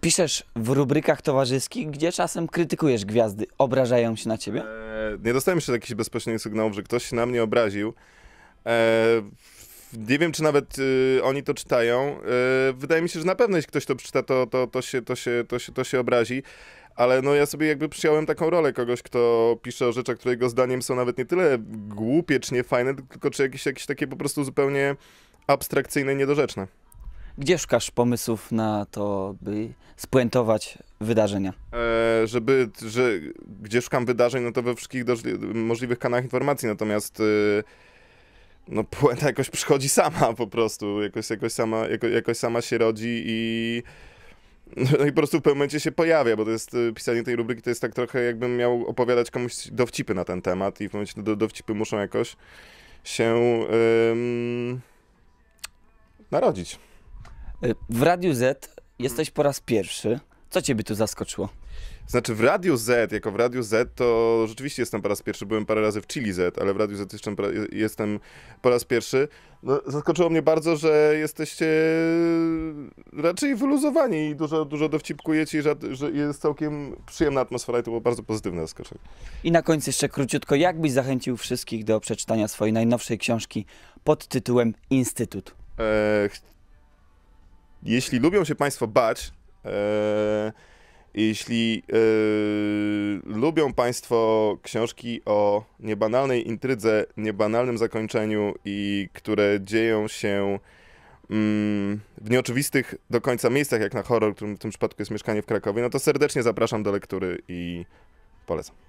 Piszesz w rubrykach towarzyskich, gdzie czasem krytykujesz gwiazdy. Obrażają się na ciebie? E, nie dostałem jeszcze jakichś bezpośrednich sygnałów, że ktoś się na mnie obraził. E, nie wiem, czy nawet y, oni to czytają. E, wydaje mi się, że na pewno jeśli ktoś to przeczyta, to, to, to, się, to, się, to, się, to się obrazi. Ale no ja sobie jakby przyjąłem taką rolę kogoś, kto pisze o rzeczach, które jego zdaniem są nawet nie tyle głupie czy niefajne, tylko czy jakieś, jakieś takie po prostu zupełnie abstrakcyjne, niedorzeczne. Gdzie szukasz pomysłów na to, by spuentować wydarzenia? E, żeby, że, gdzie szukam wydarzeń, no to we wszystkich możliwych kanałach informacji, natomiast y, no puenta jakoś przychodzi sama po prostu, jakoś, jakoś, sama, jako, jakoś sama się rodzi i... No i po prostu w pewnym momencie się pojawia, bo to jest y, pisanie tej rubryki, to jest tak trochę jakbym miał opowiadać komuś dowcipy na ten temat i w momencie do, dowcipy muszą jakoś się ym, narodzić. Y, w Radiu Z jesteś po raz pierwszy. Co ciebie tu zaskoczyło? Znaczy w Radiu Z, jako w Radiu Z, to rzeczywiście jestem po raz pierwszy. Byłem parę razy w Chili Z, ale w Radiu Z jeszcze jestem po raz pierwszy. No, zaskoczyło mnie bardzo, że jesteście raczej wyluzowani i dużo, dużo dowcipkujecie i że jest całkiem przyjemna atmosfera i to było bardzo pozytywne zaskoczenie. I na końcu jeszcze króciutko, jak byś zachęcił wszystkich do przeczytania swojej najnowszej książki pod tytułem Instytut? E, jeśli lubią się Państwo bać, e, jeśli e, lubią Państwo książki o niebanalnej intrydze, niebanalnym zakończeniu i które dzieją się mm, w nieoczywistych do końca miejscach, jak na horror, którym w tym przypadku jest mieszkanie w Krakowie, no to serdecznie zapraszam do lektury i polecam.